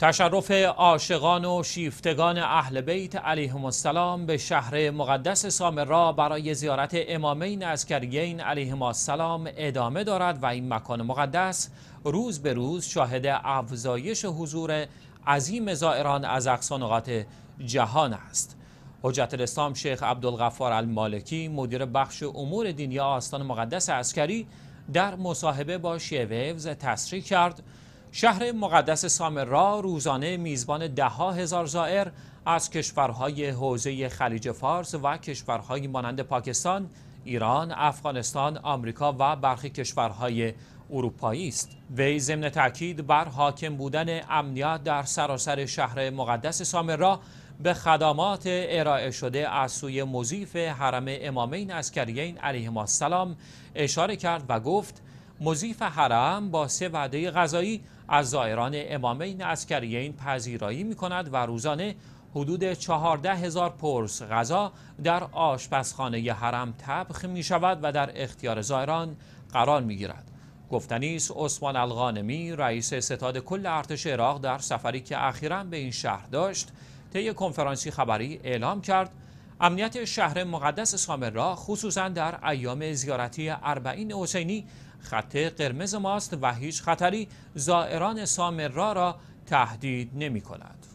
تشرف عاشقان و شیفتگان اهل بیت علیهم السلام به شهر مقدس سامرا برای زیارت امامین عسکریین علیهم السلام ادامه دارد و این مکان مقدس روز به روز شاهد افزایش حضور عظیم زائران از اقصا نقاط جهان است حجت الاسلام شیخ عبدالغفار المالکی مدیر بخش امور دینی آستان مقدس عسکری در مصاحبه با شیوه تصریح کرد شهر مقدس سامرا روزانه میزبان ده هزار زائر از کشورهای حوزه خلیج فارس و کشورهای مانند پاکستان، ایران، افغانستان، آمریکا و برخی کشورهای اروپایی است. وی ضمن تاکید بر حاکم بودن امنیت در سراسر شهر مقدس سامرا به خدمات ارائه شده از سوی مضیف حرم امامین عسکریین علیهما السلام اشاره کرد و گفت مضیف حرم با سه وعده غذایی از زائران امامین این پذیرایی می کند و روزانه حدود 14 هزار پرس غذا در آشپزخانه حرم تبخ می شود و در اختیار زائران قرار می گیرد. گفتنی است عثمان الغانمی رئیس ستاد کل ارتش عراق در سفری که اخیرا به این شهر داشت طی کنفرانسی خبری اعلام کرد امنیت شهر مقدس سامرا خصوصا در ایام زیارتی اربعین حسینی خط قرمز ماست و هیچ خطری زائران سامرا را تهدید نمی کند.